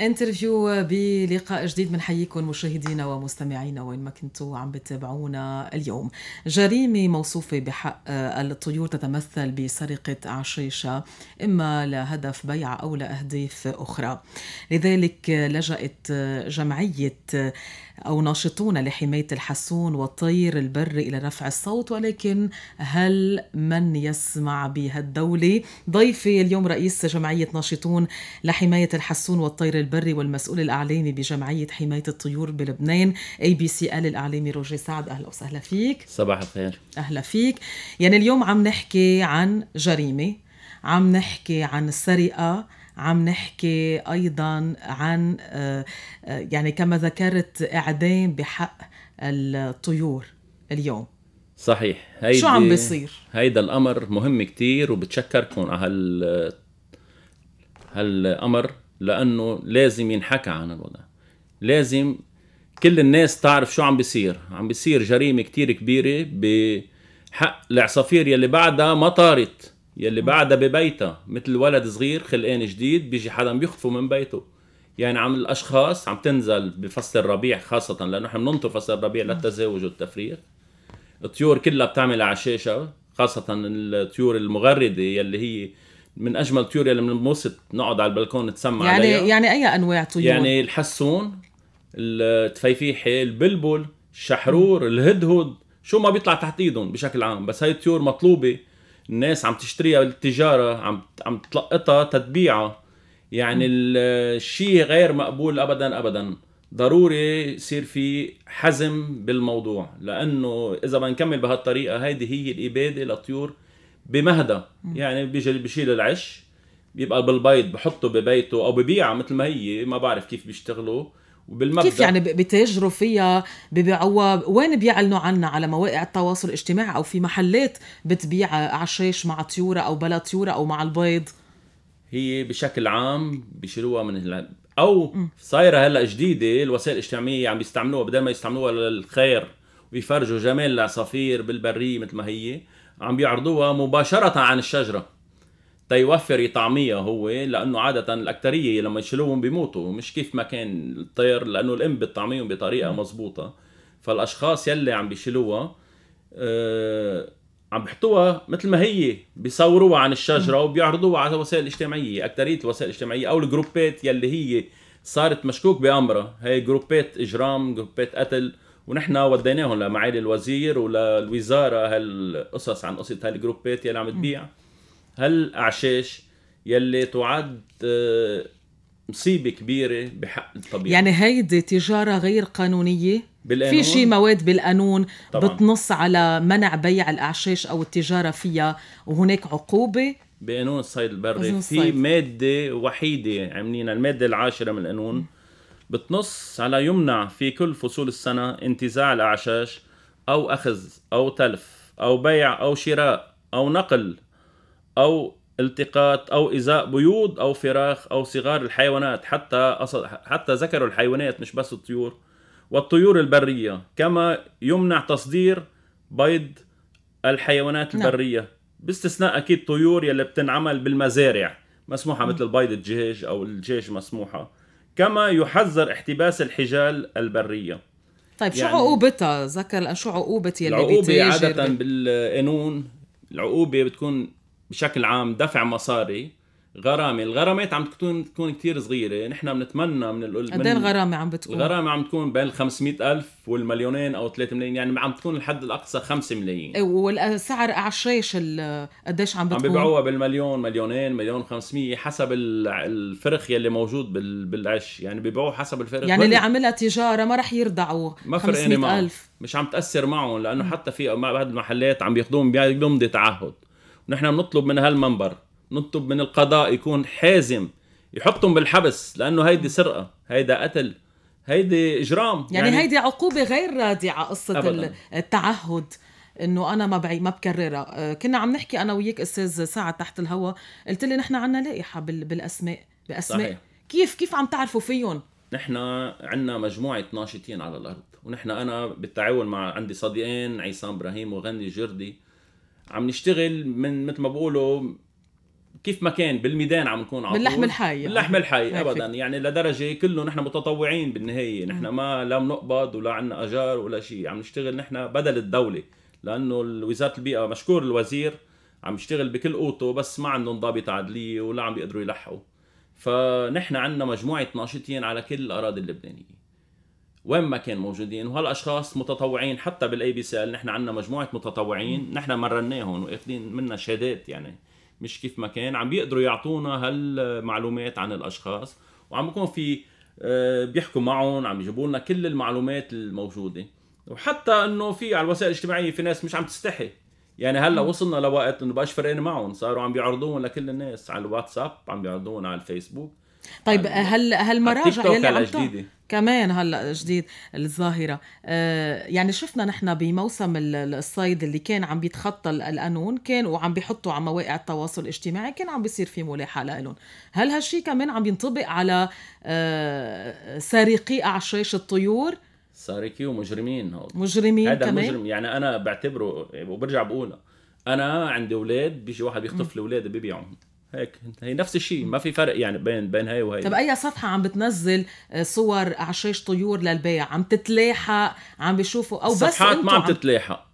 انترفيو بلقاء جديد من حيكم مشاهدينا ومستمعينا وين ما كنتوا عم بتابعونا اليوم جريمة موصوفة بحق الطيور تتمثل بسرقة عشيشة إما لهدف بيع أو لأهداف أخرى لذلك لجأت جمعية أو ناشطون لحماية الحسون والطير البري إلى رفع الصوت ولكن هل من يسمع بهالدولة؟ ضيفي اليوم رئيس جمعية ناشطون لحماية الحسون والطير البري البري والمسؤول الإعلامي بجمعية حماية الطيور بلبنان اي بي سي ال الإعلامي روجي سعد أهلا وسهلا فيك صباح الخير أهلا فيك يعني اليوم عم نحكي عن جريمة عم نحكي عن سرقة عم نحكي ايضا عن آه، آه، يعني كما ذكرت اعدام بحق الطيور اليوم صحيح هيدي شو عم بيصير هيدا الامر مهم كتير وبتشكركم على هال هالامر لانه لازم ينحكى عن الوضع لازم كل الناس تعرف شو عم بيصير عم بيصير جريمه كتير كبيره بحق العصافير يلي بعدها ما طارت يلي بعدها ببيتها مثل ولد صغير خلقان جديد بيجي حدا بيخطفه من بيته يعني عم الاشخاص عم تنزل بفصل الربيع خاصه لانه نحن بننطر فصل الربيع للتزاوج والتفريغ الطيور كلها بتعمل عشاشه خاصه الطيور المغرده يلي هي من اجمل طيور يلي بنبسط نقعد على البلكون نتسمع يعني عليها يعني اي انواع طيور؟ يعني الحسون التفيفيحه البلبل الشحرور الهدهد شو ما بيطلع تحت ايدهم بشكل عام بس هاي الطيور مطلوبه الناس عم تشتريها بالتجاره عم عم تلقطها تتبيعها يعني الشيء غير مقبول ابدا ابدا ضروري يصير في حزم بالموضوع لانه اذا بنكمل بهالطريقه هيدي هي الاباده للطيور بمهدى يعني بيجي بشيل العش بيبقى بالبيض بحطه ببيته او ببيعها مثل ما هي ما بعرف كيف بيشتغلوا وبالمبدا كيف يعني بتاجروا فيها ببيعوها وين بيعلنوا عنها على مواقع التواصل الاجتماعي او في محلات بتبيع اعشاش مع طيوره او بلا طيوره او مع البيض هي بشكل عام بيشيلوها من ال... او صايره هلا جديده الوسائل الاجتماعيه عم يعني بيستعملوها بدل ما يستعملوها للخير ويفرجوا جمال العصافير بالبريه مثل ما هي عم بيعرضوها مباشره عن الشجره تيوفر طعمية هو لانه عادة الاكترية لما يشيلوهم بيموتوا مش كيف ما كان الطير لانه الام بتطعميهم بطريقة مزبوطة فالاشخاص يلي عم بيشيلوها آه، عم بحطوها مثل ما هي بيصوروها عن الشجرة وبيعرضوها على الوسائل الاجتماعية اكترية الوسائل الاجتماعية او الجروبات يلي هي صارت مشكوك بامرها هي جروبات اجرام جروبات قتل ونحن وديناهم لمعالي الوزير وللوزاره هالقصص عن قصه هالجروبات يلي عم تبيع هالاعشاش يلي تعد آه، مصيبه كبيره بحق الطبيعه يعني هيدي تجاره غير قانونيه بالقانون؟ في شي مواد بالقانون طبعاً. بتنص على منع بيع الاعشاش او التجاره فيها وهناك عقوبه بقانون الصيد البري في ماده وحيده يعني عاملينها الماده العاشره من القانون بتنص على يمنع في كل فصول السنة انتزاع الأعشاش أو أخذ أو تلف أو بيع أو شراء أو نقل أو التقاط أو إزاء بيوض أو فراخ أو صغار الحيوانات حتى حتى ذكروا الحيوانات مش بس الطيور والطيور البرية كما يمنع تصدير بيض الحيوانات نعم. البرية باستثناء أكيد طيور يلي بتنعمل بالمزارع مسموحة نعم. مثل البيض الجيش أو الجيش مسموحة كما يحذر احتباس الحجال البرية طيب شو يعني عقوبتها ذكر شو عقوبة يلي العقوبة عادة بالقانون العقوبة بتكون بشكل عام دفع مصاري غرامه الغرامات عم تكون تكون كثير صغيره نحن بنتمنى من ال قد إيه الغرامه عم بتكون الغرامه عم تكون بين 500 الف والمليونين او 3 ملايين يعني عم تكون الحد الاقصى 5 ملايين والسعر اعشاش قديش عم بتكون عم ببيعوها بالمليون مليونين مليون 500 حسب الفرخ يلي موجود بالعش يعني ببيعوه حسب الفرخ يعني اللي عملها تجاره ما رح يرضعوا ما فرقانه معه مش عم تاثر معهم لانه م. حتى في بعض المحلات عم بياخذوهم بيمضي تعهد ونحن بنطلب من هالمنبر نطلب من القضاء يكون حازم يحطهم بالحبس لانه هيدي سرقه هيدا قتل هيدي اجرام يعني, يعني هيدي عقوبه غير رادعه قصه أبداً. التعهد انه انا ما بعي ما بكررها آه، كنا عم نحكي انا وياك استاذ سعد تحت الهوا قلت لي نحن عنا لائحه بالاسماء باسماء صحيح. كيف كيف عم تعرفوا فيهم نحن عندنا مجموعه ناشطين على الارض ونحن انا بالتعاون مع عندي صديقين عصام ابراهيم وغني جردي عم نشتغل من مثل ما بقولوا كيف ما كان بالميدان عم نكون عطول باللحم الحي باللحم الحي ابدا يعني لدرجه كله نحن متطوعين بالنهايه نحن ما لا بنقبض ولا عندنا اجار ولا شيء عم نشتغل نحن بدل الدوله لانه وزاره البيئه مشكور الوزير عم يشتغل بكل قوته بس ما عندهم ضابط عدليه ولا عم بيقدروا يلحقوا فنحن عندنا مجموعه ناشطين على كل الاراضي اللبنانيه وين ما كان موجودين وهالاشخاص متطوعين حتى بالاي بي سي نحن عندنا مجموعه متطوعين نحن مرناهم واخذين منا شهادات يعني مش كيف ما كان عم بيقدروا يعطونا هالمعلومات عن الاشخاص وعم بكون في آه، بيحكوا معهم عم يجيبوا لنا كل المعلومات الموجوده وحتى انه في على الوسائل الاجتماعيه في ناس مش عم تستحي يعني هلا وصلنا لوقت انه بقاش فرقانين معهم صاروا عم بيعرضوهم لكل الناس على الواتساب عم بيعرضوهم على الفيسبوك طيب هل هالمراجع يلي جديده كمان هلا جديد الظاهره آه يعني شفنا نحن بموسم الصيد اللي كان عم بيتخطى القانون كان وعم بيحطوا على مواقع التواصل الاجتماعي كان عم بيصير في ملاحه لهم هل هالشيء كمان عم ينطبق على آه سارقي اعشاش الطيور سارقي ومجرمين هول مجرمين هذا كمان؟ مجرم يعني انا بعتبره وبرجع بقولها انا عندي اولاد بيجي واحد بيخطف لي اولادي ببيعهم هيك هي نفس الشيء ما في فرق يعني بين بين هي وهي طب اي صفحه عم بتنزل صور عشيش طيور للبيع عم تتلاحق عم بيشوفوا او بس صفحات ما عم تتلاحق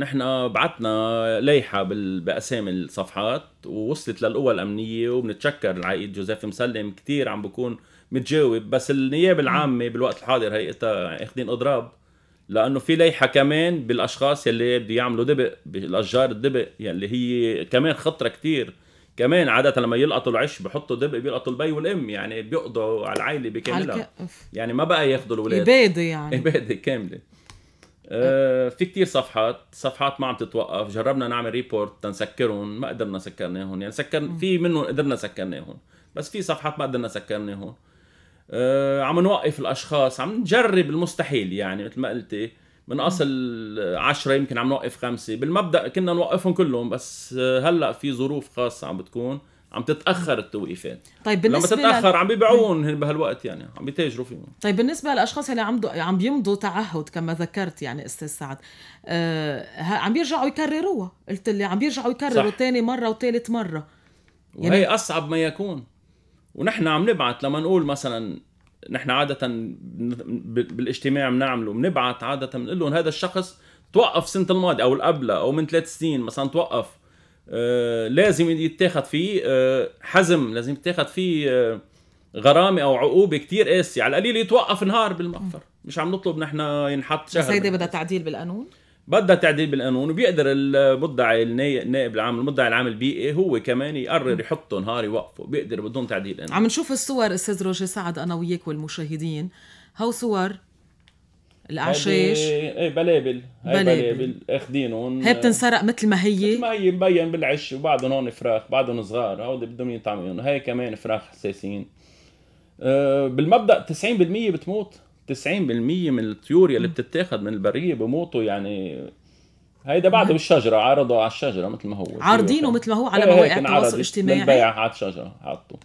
نحن بعتنا ليحه باسامي الصفحات ووصلت للقوى الامنيه وبنتشكر العقيد جوزيف مسلم كثير عم بكون متجاوب بس النيابه العامه بالوقت الحاضر هيئتها اخذين اضراب لانه في ليحه كمان بالاشخاص يلي بده يعملوا دبق بالاشجار الدبق يلي هي كمان خطره كثير كمان عاده لما يلقطوا العش بحطوا دبق بيلقطوا البي والام يعني بيقضوا على العائله بكاملها يعني ما بقى ياخذوا الاولاد اباده يعني اباده كامله آه في كتير صفحات صفحات ما عم تتوقف جربنا نعمل ريبورت تنسكرهم ما قدرنا سكرناهم يعني سكر في منهم قدرنا سكرناهم بس في صفحات ما قدرنا سكرناهم آه عم نوقف الاشخاص عم نجرب المستحيل يعني مثل ما قلتي من اصل عشرة يمكن عم نوقف خمسه بالمبدا كنا نوقفهم كلهم بس هلا في ظروف خاصه عم بتكون عم تتاخر التوقيفات طيب بالنسبه لما تتاخر لل... عم بيبيعون بهالوقت يعني عم بيتاجروا فيهم طيب بالنسبه للاشخاص اللي عم عم بيمضوا تعهد كما ذكرت يعني استاذ سعد آه عم بيرجعوا يكرروها قلت اللي عم بيرجعوا يكرروا ثاني مره وثالث مره يعني... وهي اصعب ما يكون ونحن عم نبعث لما نقول مثلا نحن عادة بالاجتماع بنعمله بنبعث عادة بنقول لهم هذا الشخص توقف سنة الماضية أو القبلة أو من ثلاث سنين مثلا توقف آه، لازم يتاخد فيه آه، حزم لازم يتاخد فيه آه، غرامة أو عقوبة كتير قاسية على القليل يتوقف نهار بالمقفر مش عم نطلب نحن ينحط شهر سيدي بدها تعديل بالقانون؟ بدها تعديل بالقانون وبيقدر المدعي النائب العام المدعي العام البيئي إيه هو كمان يقرر يحطه نهار يوقفه بيقدر بدون تعديل قانون عم نشوف الصور استاذ روجي سعد انا وياك والمشاهدين هو صور الاعشاش ايه بلابل هاي بلابل اخذينهم هي بتنسرق مثل ما هي مثل ما هي مبين بالعش وبعضهم هون فراخ بعضهم صغار هودي بدهم ينطعموا هي كمان فراخ حساسين أه بالمبدا 90% بتموت 90% من الطيور اللي بتتاخذ من البريه بموتوا يعني هيدا بعده بالشجره عارضه على الشجره مثل ما هو عارضينه أيوة، مثل ما هو على إيه، مواقع التواصل الاجتماعي للبيع على الشجره حاطه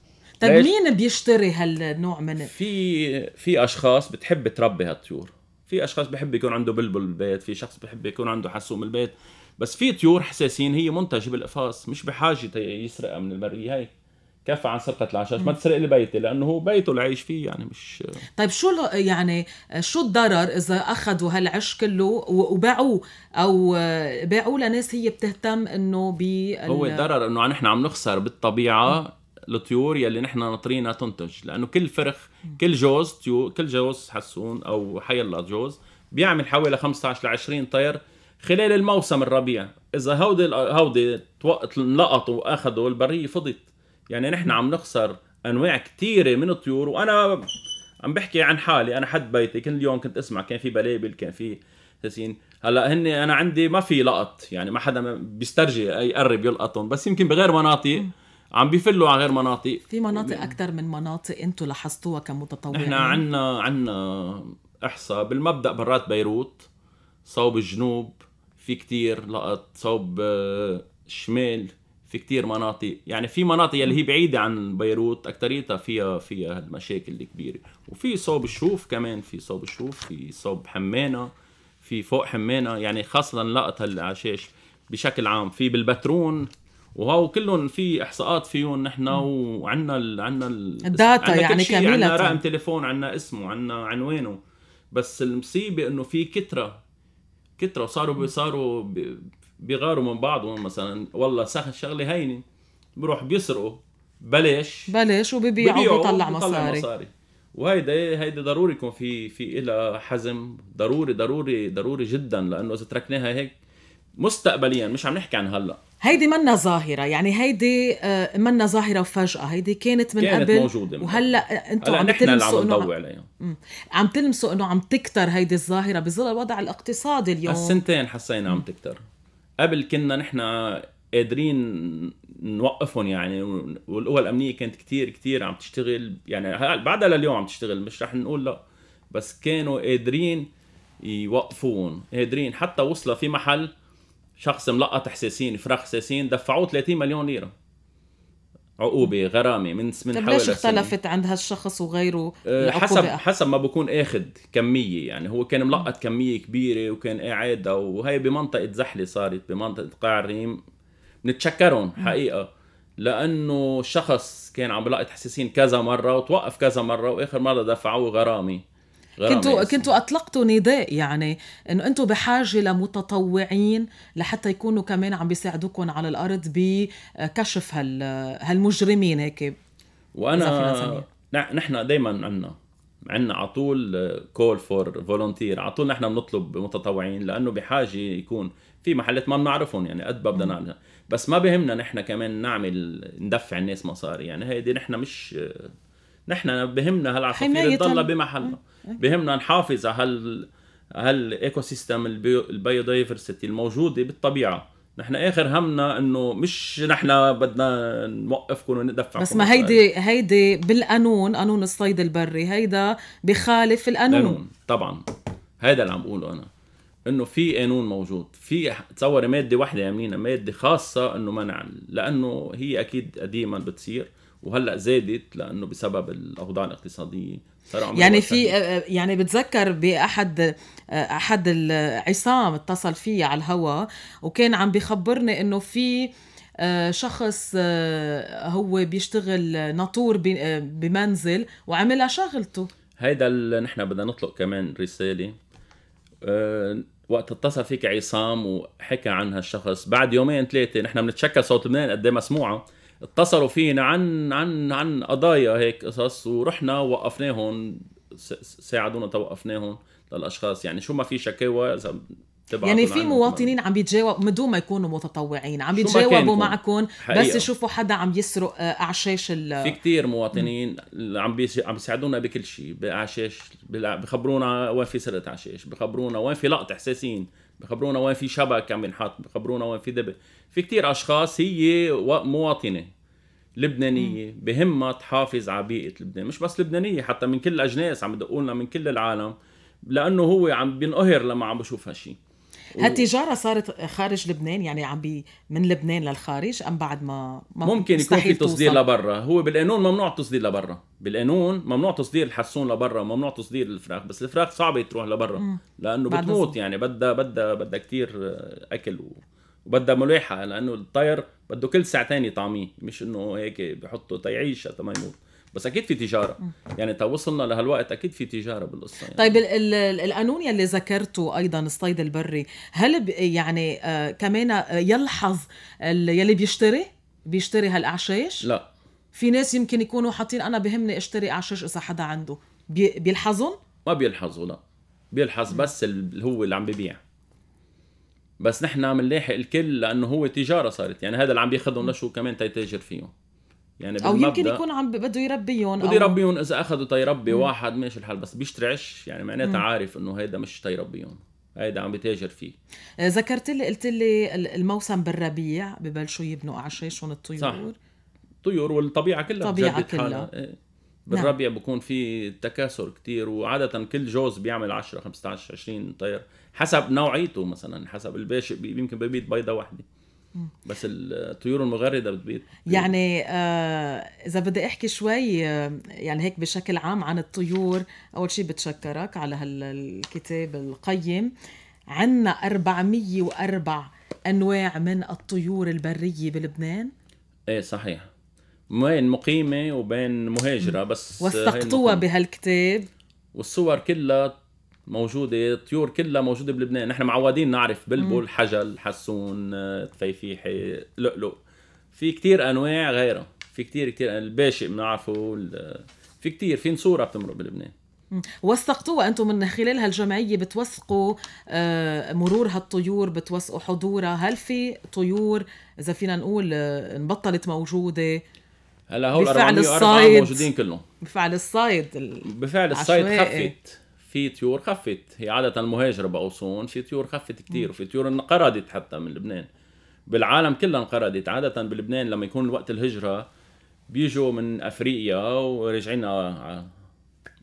طيب مين بيشتري هالنوع من في في اشخاص بتحب تربي هالطيور في اشخاص بحب يكون عنده بلبل بالبيت في شخص بحب يكون عنده حسوم بالبيت بس في طيور حساسين هي منتجه بالاقفاص مش بحاجه يسرقها من البريه هي كف عن سرقه العشاش ما تسرق لي بيتي لانه هو بيته اللي عايش فيه يعني مش طيب شو يعني شو الضرر اذا اخذوا هالعش كله وباعوه او باعوه لناس هي بتهتم انه بال هو الضرر انه نحن عم نخسر بالطبيعه الطيور يلي نحن ناطرينها تنتج لانه كل فرخ كل جوز طيور كل جوز حسون او حي الله جوز بيعمل حوالي 15 ل 20 طير خلال الموسم الربيع اذا هودي هودي توقت انلقطوا واخذوا البريه فضت يعني نحن عم نخسر انواع كثيره من الطيور وانا عم بحكي عن حالي انا حد بيتي كل يوم كنت اسمع كان في بلابل كان في تسين هلا هن انا عندي ما في لقط يعني ما حدا بيسترجي يقرب يلقطهم بس يمكن بغير مناطق عم بيفلوا على غير مناطق في مناطق اكثر من مناطق انتم لاحظتوها كمتطوعين نحن عندنا عندنا احصاء بالمبدا برات بيروت صوب الجنوب في كتير لقط صوب الشمال آه، في كتير مناطق يعني في مناطق اللي هي بعيدة عن بيروت أكتريتها فيها فيها المشاكل الكبيرة وفي صوب الشوف كمان في صوب الشوف في صوب حمانة في فوق حمانة يعني خاصة لقطة العشاش بشكل عام في بالبترون وهو كلهم في احصاءات فيهم نحن وعندنا الـ عندنا الـ الداتا يعني كامله عندنا رقم تليفون عندنا اسمه عندنا عنوانه بس المصيبه انه في كتره كتره وصاروا صاروا بيغاروا من بعضهم مثلا والله سخ الشغله هينه بروح بيسرقوا بلاش بلاش وببيعوا وبيطلع مصاري مصاري وهيدا إيه، هيدا ضروري يكون في في إلها حزم ضروري ضروري ضروري جدا لانه اذا تركناها هيك مستقبليا مش عم نحكي عن هلا هيدي منا ظاهره يعني هيدي آه، منا ظاهره وفجاه هيدي كانت من كانت قبل موجودة من وهلا انتم عم تلمسوا انه عم عليها عم تلمسوا انه عم تكتر هيدي الظاهره بظل الوضع الاقتصادي اليوم السنتين حسينا عم تكتر قبل كنا نحن قادرين نوقفهم يعني والقوى الامنيه كانت كتير كتير عم تشتغل يعني بعدها لليوم عم تشتغل مش رح نقول لا بس كانوا قادرين يوقفون قادرين حتى وصل في محل شخص ملقط حساسين فراخ حساسين دفعوه 30 مليون ليره عقوبه غرامه من من طيب ليش اختلفت عند هالشخص وغيره أه، حسب حسب ما بكون اخذ كميه يعني هو كان ملقط كميه كبيره وكان قاعد وهي بمنطقه زحله صارت بمنطقه قاع الريم بنتشكرهم حقيقه لانه شخص كان عم بلقط حساسين كذا مره وتوقف كذا مره واخر مره دفعوه غرامه كنتوا كنتوا اطلقتوا نداء يعني انه انتم بحاجه لمتطوعين لحتى يكونوا كمان عم بيساعدوكم على الارض بكشف هال هالمجرمين هيك وانا نحن دائما عندنا عندنا على طول كول فور فولونتير على طول نحن بنطلب متطوعين لانه بحاجه يكون في محلات ما بنعرفهم يعني قد ما بدنا بس ما بهمنا نحن كمان نعمل ندفع الناس مصاري يعني هيدي نحن مش نحن بهمنا هالعصافير تضلها بمحلها إيه، إيه. بهمنا نحافظ على هال هالايكو سيستم البايودايفرسيتي الموجوده بالطبيعه نحن اخر همنا انه مش نحن بدنا نوقفكم وندفعكم بس ما هيدي هيدي بالقانون قانون الصيد البري هيدا بخالف القانون قانون طبعا هذا اللي عم بقوله انا انه في قانون موجود في تصوري ماده واحده عاملينها ماده خاصه انه منع لانه هي اكيد قديما بتصير وهلا زادت لانه بسبب الاوضاع الاقتصاديه يعني في آه، آه، يعني بتذكر باحد آه، احد عصام اتصل فيي على الهوا وكان عم بخبرني انه في شخص هو بيشتغل ناطور بمنزل وعملها شغلته هيدا نحن بدنا نطلق كمان رساله وقت اتصل فيك عصام وحكى عنها الشخص بعد يومين ثلاثه نحن بنتشكى صوت لبنان قد إيه مسموعه اتصلوا فينا عن عن عن قضايا هيك قصص ورحنا وقفناهم ساعدونا توقفناهم للاشخاص يعني شو ما في شكاوى اذا يعني في مواطنين عم بيتجاوبوا من دون ما يكونوا متطوعين عم بيتجاوبوا معكم بس يشوفوا حدا عم يسرق آه، اعشاش ال في كثير مواطنين عم عم بيساعدونا بكل شيء باعشاش بخبرونا وين في سرقه اعشاش بخبرونا وين في لقط حساسين بخبرونا وين في شبك عم ينحط بخبرونا وين في دبل في كثير اشخاص هي مواطنه لبنانيه بهمها تحافظ على بيئه لبنان مش بس لبنانيه حتى من كل الاجناس عم يدقوا لنا من كل العالم لانه هو عم بينقهر لما عم بشوف هالشيء هالتجاره صارت خارج لبنان يعني عم بي من لبنان للخارج ام بعد ما, ما ممكن يكون في تصدير لبرا هو بالقانون ممنوع التصدير لبرا بالقانون ممنوع تصدير الحسون لبرا ممنوع تصدير الفراخ بس الفراخ صعبه تروح لبرا لانه بتموت يعني بدها بدها بدها كثير آه، اكل وبدها ملاحه لانه الطير بده كل ساعتين يطعميه مش انه هيك بحطه تيعيش حتى ما يموت بس اكيد في تجاره يعني تا وصلنا لهالوقت اكيد في تجاره بالقصه يعني. طيب القانون يلي ذكرته ايضا الصيد البري هل يعني آه، كمان آه، يلحظ يلي بيشتري بيشتري هالاعشاش لا في ناس يمكن يكونوا حاطين انا بهمني اشتري اعشاش اذا حدا عنده بيلحظون ما بيلحظوا لا بيلحظ بس اللي هو اللي عم ببيع بس نحن عم نلاحق الكل لانه هو تجاره صارت يعني هذا اللي عم بياخذهم لشو كمان تيتاجر فيهم يعني او يمكن يكون عم بده يربيهم بده يربيهم اذا اخذوا تيربي واحد ماشي الحال بس بيشتري عش يعني معناتها عارف انه هيدا مش تيربيهم هيدا عم بتاجر فيه آه، ذكرت لي قلت لي الموسم بالربيع ببلشوا يبنوا اعشاشهم الطيور صح الطيور والطبيعه كلها الطبيعه كلها إيه. نعم. بالربيع نعم. بكون في تكاثر كتير وعادة كل جوز بيعمل 10 15 20 طير حسب نوعيته مثلا حسب الباشق يمكن ببيت بيضة واحدة بس الطيور المغرده بتبيض يعني آه اذا بدي احكي شوي آه، يعني هيك بشكل عام عن الطيور اول شيء بتشكرك على هالكتاب القيم عندنا 404 انواع من الطيور البريه بلبنان ايه صحيح بين مقيمه وبين مهاجره بس وثقتوها بهالكتاب والصور كلها موجوده الطيور كلها موجوده بلبنان نحن معودين نعرف بلبل حجل حسون آه، تفيفيحي لؤلؤ في كتير انواع غيرها في كتير كتير الباشي بنعرفه في كتير في نصوره بتمرق بلبنان وثقتوها انتم من خلال هالجمعيه بتوثقوا آه، مرور هالطيور بتوثقوا حضورها هل في طيور اذا فينا نقول آه، انبطلت موجوده هلا هول بفعل الصيد موجودين كلهم بفعل الصيد بفعل الصيد خفت في طيور خفت هي عادة المهاجرة بأوصون في طيور خفت كتير وفي طيور انقرضت حتى من لبنان بالعالم كلها انقرضت عادة بلبنان لما يكون وقت الهجرة بيجوا من أفريقيا وراجعين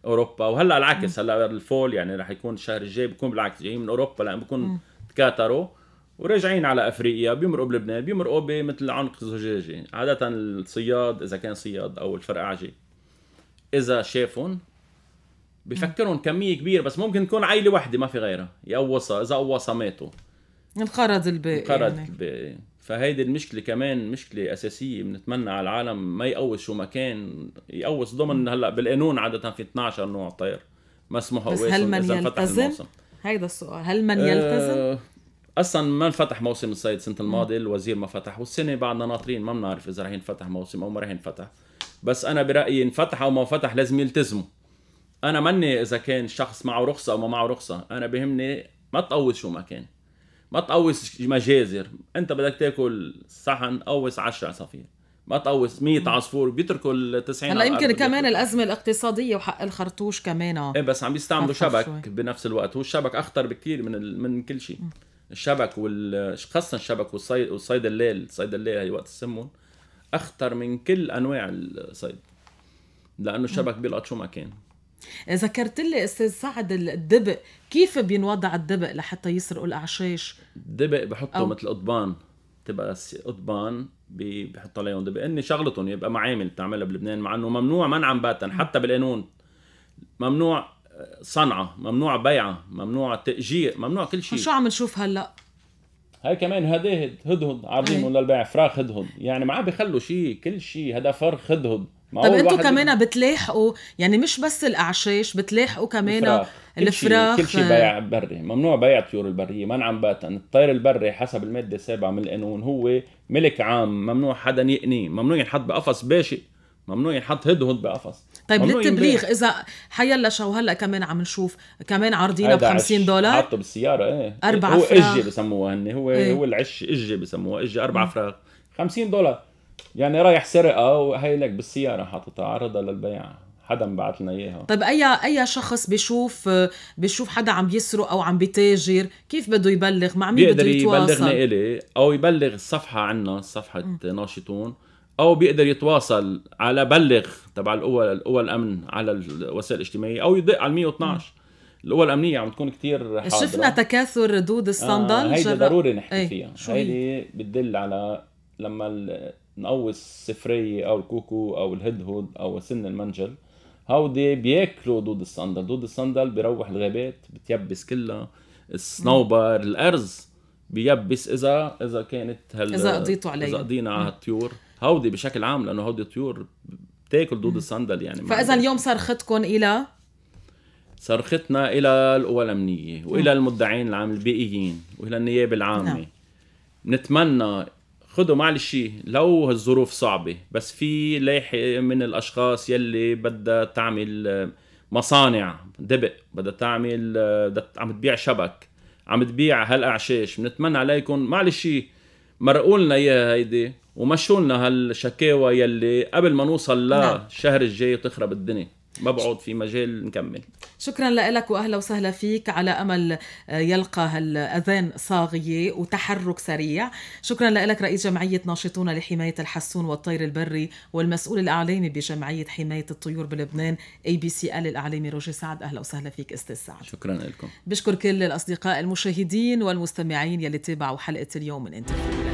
أوروبا وهلا العكس هلا الفول يعني رح يكون الشهر الجاي بكون بالعكس جايين من أوروبا لأن بكون تكاتروا وراجعين على افريقيا بيمرقوا بلبنان بيمرقوا بمثل عنق زجاجي عاده الصياد اذا كان صياد او الفرقعجي اذا شافهم بفكرهم كميه كبيره بس ممكن تكون عيله واحده ما في غيرها يقوصها اذا قوصها ماتوا انقرض الباقي انقرض يعني. الباقي فهيدي المشكله كمان مشكله اساسيه بنتمنى على العالم ما يقوص شو ما كان يقوص ضمن هلا بالقانون عاده في 12 نوع طير مسموح بس هل من يلتزم؟ هيدا السؤال هل من آه، يلتزم؟ اصلا ما انفتح موسم الصيد السنه الماضيه الوزير ما فتح والسنه بعدنا ناطرين ما بنعرف اذا رح ينفتح موسم او ما رح ينفتح بس انا برايي انفتح او ما فتح لازم يلتزموا انا ماني اذا كان الشخص معه رخصه او ما معه رخصه انا بهمني ما تقوص شو ما كان ما تقوص مجازر انت بدك تاكل صحن قوص 10 عصافير ما تقوص 100 عصفور بيتركوا ال 90 هلا يمكن كمان الازمه الاقتصاديه وحق الخرطوش كمان ايه بس عم بيستعملوا شبك شوي. بنفس الوقت هو الشبك اخطر بكثير من ال... من كل شيء الشبك وال خاصه الشبك والصيد والصيد الليل صيد الليل هي وقت السمون اخطر من كل انواع الصيد لانه الشبك بيلقط شو ما كان ذكرت لي استاذ سعد الدبق كيف بينوضع الدبق لحتى يسرقوا الاعشاش الدبق بحطه أو... مثل قضبان تبقى قضبان بحطوا عليهم دبق اني شغلتهم يبقى معامل بتعملها بلبنان مع انه ممنوع منعا باتا حتى بالقانون ممنوع آه، صنعة ممنوع بيعة ممنوع تأجير ممنوع كل شيء شو عم نشوف هلا هاي كمان هدهد هدهد عارضينهم للبيع فراخ هدهد يعني ما عم بيخلوا شيء كل شيء هذا فرخ هدهد طب انتوا كمان بتلاحقوا يعني مش بس الاعشاش بتلاحقوا كمان الفراخ كل شيء بيع بري ممنوع بيع الطيور البريه منعا باتا الطير البري حسب الماده السابعه من القانون هو ملك عام ممنوع حدا يقنيه ممنوع ينحط بقفص باشئ ممنوع ينحط هدهد بقفص طيب للتبليغ اذا حيلا شو هلا كمان عم نشوف كمان عارضينه ب 50 دولار حطوا بالسياره ايه اربع هو فراخ هو اجي بسموها هن هو ايه؟ هو العش اجي بسموها اجي اربع فراخ 50 دولار يعني رايح سرقه وهي لك بالسياره حاططها عرضها للبيع حدا مبعث لنا اياها طيب اي اي شخص بشوف بشوف حدا عم يسرق او عم بيتاجر كيف بده يبلغ مع مين بده يتواصل يبلغنا الي او يبلغ الصفحه عنا صفحه م. ناشطون او بيقدر يتواصل على بلغ تبع القوى القوى الامن على الوسائل الاجتماعيه او يدق على 112 القوى الامنيه عم تكون كثير حاضره شفنا تكاثر ردود آه، الصندل آه هيدي ضروري نحكي إيه، فيها هيدي بتدل على لما نقوص السفرية أو الكوكو أو الهيد هود أو سن المنجل هودي بياكلوا دود الصندل دود الصندل بيروح الغابات بتيبس كلها السنوبر الأرز بيبس إذا إذا كانت هل إذا قضيتوا عليه إذا قضينا على الطيور هودي بشكل عام لأنه هودي طيور بتاكل دود الصندل يعني فإذا اليوم صرختكم إلى صرختنا إلى القوى الأمنية وإلى المدعين العام البيئيين وإلى النيابة العامة نعم. نتمنى خدوا معلش لو الظروف صعبه بس في لائحه من الاشخاص يلي بدها تعمل آه، مصانع دبق بدها تعمل آه، بدها عم تبيع شبك عم تبيع هالاعشاش بنتمنى عليكم معلش مرقوا لنا اياها هيدي ومشوا لنا هالشكاوى يلي قبل ما نوصل لشهر نعم. الجاي تخرب الدنيا ما بعود في مجال نكمل شكرا لك واهلا وسهلا فيك على امل آه، يلقى هالاذان صاغيه وتحرك سريع شكرا لك رئيس جمعيه ناشطون لحمايه الحسون والطير البري والمسؤول الاعلامي بجمعيه حمايه الطيور بلبنان اي بي سي ال الاعلامي روجي سعد اهلا وسهلا فيك استاذ سعد شكرا لكم بشكر كل الاصدقاء المشاهدين والمستمعين يلي تابعوا حلقه اليوم من انترفيو